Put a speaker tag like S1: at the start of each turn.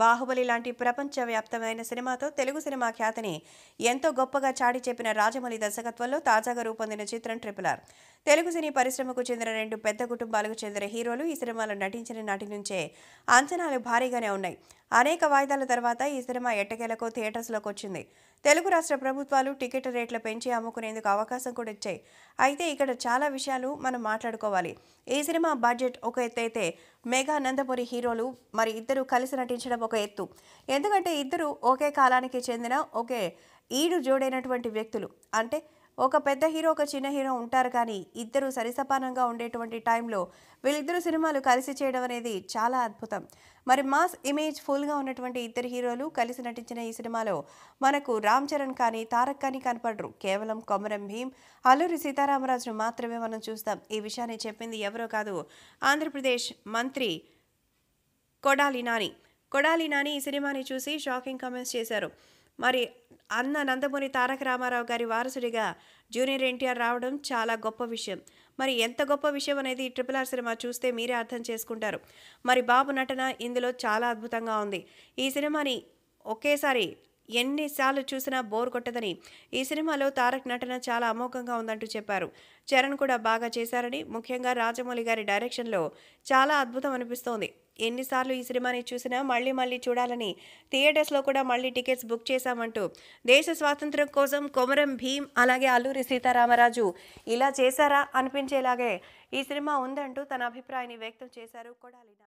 S1: బాహుబలి లాంటి ప్రపంచవ్యాప్తమైన సినిమాతో తెలుగు సినిమా ఖ్యాతిని ఎంతో గొప్పగా చాటి చెప్పిన రాజమౌళి దర్శకత్వంలో తాజాగా రూపొందిన చిత్రం ట్రిపుల్ ఆర్ తెలుగు సినీ పరిశ్రమకు చెందిన రెండు పెద్ద కుటుంబాలకు చెందిన హీరోలు ఈ సినిమాలో నటించిన నాటి నుంచే అంచనాలు భారీగానే ఉన్నాయి అనేక వాయిదాల తర్వాత ఈ సినిమా ఎట్టకేలకు థియేటర్స్లోకి వచ్చింది తెలుగు రాష్ట్ర ప్రభుత్వాలు టికెట్ రేట్లు పెంచి అమ్ముకునేందుకు అవకాశం కూడా ఇచ్చాయి అయితే ఇక్కడ చాలా విషయాలు మనం మాట్లాడుకోవాలి ఈ సినిమా బడ్జెట్ ఒక ఎత్తు అయితే మెగా నందపురి హీరోలు మరి ఇద్దరు కలిసి నటించడం ఒక ఎత్తు ఎందుకంటే ఇద్దరు ఒకే కాలానికి చెందిన ఒకే ఈడు జోడైనటువంటి వ్యక్తులు అంటే ఒక పెద్ద హీరో ఒక చిన్న హీరో ఉంటారు కానీ ఇద్దరు సరిసపానంగా ఉండేటువంటి టైంలో వీళ్ళిద్దరు సినిమాలు కలిసి చేయడం అనేది చాలా అద్భుతం మరి మాస్ ఇమేజ్ ఫుల్గా ఉన్నటువంటి ఇద్దరు హీరోలు కలిసి నటించిన ఈ సినిమాలో మనకు రామ్ చరణ్ కానీ తారక్ కానీ కనపడరు కేవలం కొమరం భీం అల్లూరి సీతారామరాజును మాత్రమే మనం చూస్తాం ఈ విషయాన్ని చెప్పింది ఎవరో కాదు ఆంధ్రప్రదేశ్ మంత్రి కొడాలి నాని కొడాలి నాని ఈ సినిమాని చూసి షాకింగ్ కామెంట్స్ చేశారు మరి అన్న నందమూరి తారక రామారావు గారి వారసుడిగా జూనియర్ ఎన్టీఆర్ రావడం చాలా గొప్ప విషయం మరి ఎంత గొప్ప విషయం అనేది ట్రిపుల్ ఆర్ సినిమా చూస్తే మీరే అర్థం చేసుకుంటారు మరి బాబు నటన ఇందులో చాలా అద్భుతంగా ఉంది ఈ సినిమాని ఒకేసారి ఎన్నిసార్లు చూసినా బోర్ కొట్టదని ఈ సినిమాలో తారక్ నటన చాలా అమోఘంగా ఉందంటూ చెప్పారు చరణ్ కూడా బాగా చేశారని ముఖ్యంగా రాజమౌళి గారి డైరెక్షన్లో చాలా అద్భుతం అనిపిస్తోంది ఎన్నిసార్లు ఈ సినిమాని చూసినా మళ్ళీ మళ్ళీ చూడాలని థియేటర్స్లో కూడా మళ్ళీ టికెట్స్ బుక్ చేశామంటూ దేశ స్వాతంత్ర్యం కోసం కొమరం భీమ్ అలాగే అల్లూరి సీతారామరాజు ఇలా చేశారా అనిపించేలాగే ఈ సినిమా ఉందంటూ తన అభిప్రాయాన్ని వ్యక్తం చేశారు కూడా